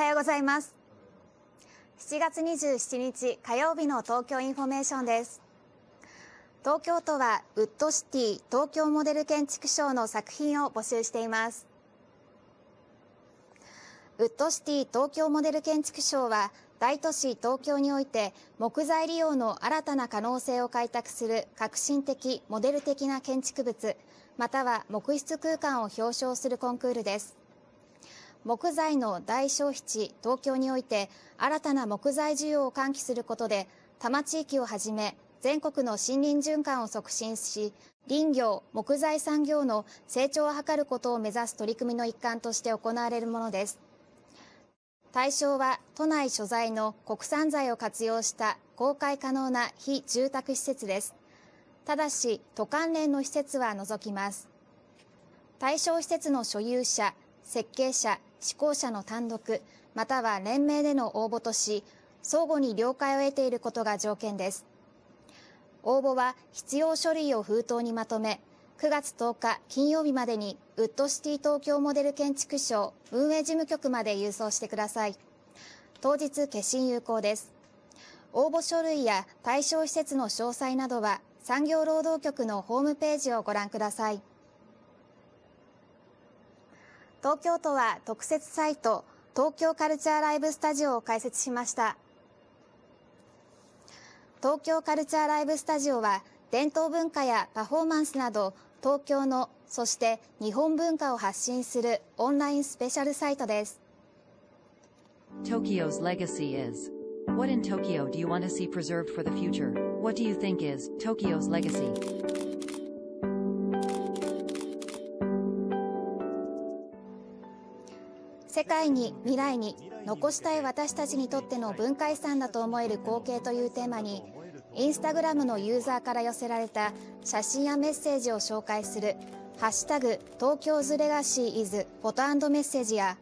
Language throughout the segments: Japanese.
はようございます7月27日火曜日の東京インフォメーションです東京都はウッドシティ東京モデル建築賞の作品を募集していますウッドシティ東京モデル建築賞は大都市東京において木材利用の新たな可能性を開拓する革新的モデル的な建築物または木質空間を表彰するコンクールです木材の大消費地東京において新たな木材需要を喚起することで多摩地域をはじめ全国の森林循環を促進し林業木材産業の成長を図ることを目指す取り組みの一環として行われるものです対象は都内所在の国産材を活用した公開可能な非住宅施設ですただし都関連の施設は除きます対象施設の所有者設計者施行者の単独、または連名での応募とし、相互に了解を得ていることが条件です。応募は必要書類を封筒にまとめ、9月10日金曜日までにウッドシティ東京モデル建築賞運営事務局まで郵送してください。当日決心有効です。応募書類や対象施設の詳細などは産業労働局のホームページをご覧ください。東京都は特設サイト東京カルチャーライブスタジオを開設しました東京カルチャーライブスタジオは伝統文化やパフォーマンスなど東京のそして日本文化を発信するオンラインスペシャルサイトです Tokyo's legacy is What in Tokyo do you want to see preserved for the future? What do you think is Tokyo's legacy? 世界に未来に残したい私たちにとっての文化遺産だと思える光景というテーマにインスタグラムのユーザーから寄せられた写真やメッセージを紹介する「ハッシュタグ東京ズレガシーイズフォトメッセージ」や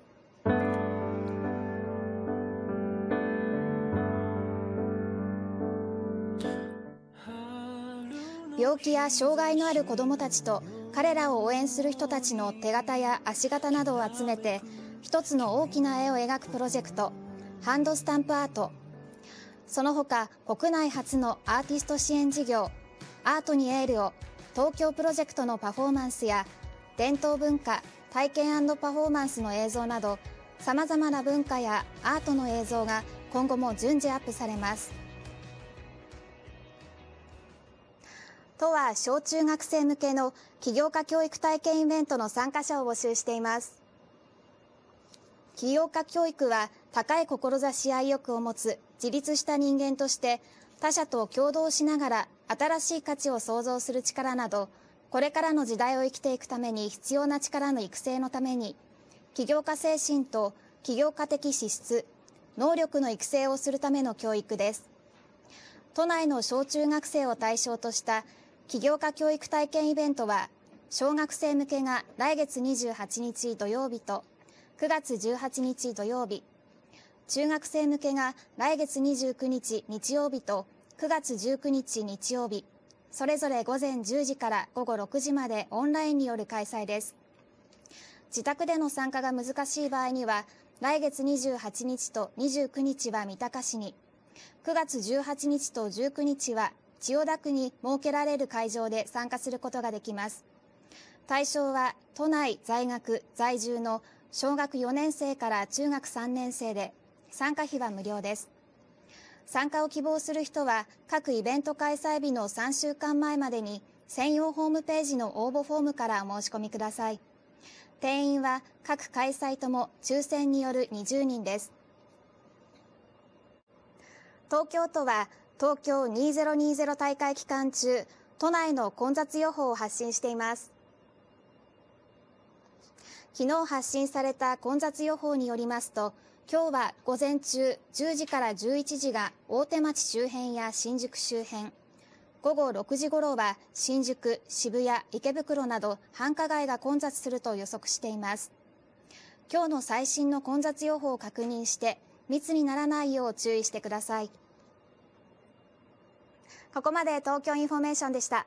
病気や障害のある子どもたちと彼らを応援する人たちの手形や足形などを集めて一つの大きな絵を描くプロジェクト、ハンドスタンプアート。その他、国内初のアーティスト支援事業、アートにエールを、東京プロジェクトのパフォーマンスや、伝統文化、体験パフォーマンスの映像など、さまざまな文化やアートの映像が今後も順次アップされます。都は小中学生向けの起業家教育体験イベントの参加者を募集しています。起業家教育は高い志や意欲を持つ自立した人間として他者と共同しながら新しい価値を創造する力などこれからの時代を生きていくために必要な力の育成のために起業家精神と起業家的資質能力の育成をするための教育です都内の小中学生を対象とした起業家教育体験イベントは小学生向けが来月28日土曜日と9月18日土曜日、中学生向けが来月29日日曜日と9月19日日曜日、それぞれ午前10時から午後6時までオンラインによる開催です。自宅での参加が難しい場合には、来月28日と29日は三鷹市に、9月18日と19日は千代田区に設けられる会場で参加することができます。対象は都内在学在住の小学4年生から中学3年生で参加費は無料です参加を希望する人は各イベント開催日の3週間前までに専用ホームページの応募フォームからお申し込みください定員は各開催とも抽選による20人です東京都は東京2020大会期間中都内の混雑予報を発信しています昨日発信された混雑予報によりますと、今日は午前中10時から11時が大手町周辺や新宿周辺、午後6時頃は新宿、渋谷、池袋など繁華街が混雑すると予測しています。今日の最新の混雑予報を確認して密にならないよう注意してください。ここまで東京インフォメーションでした。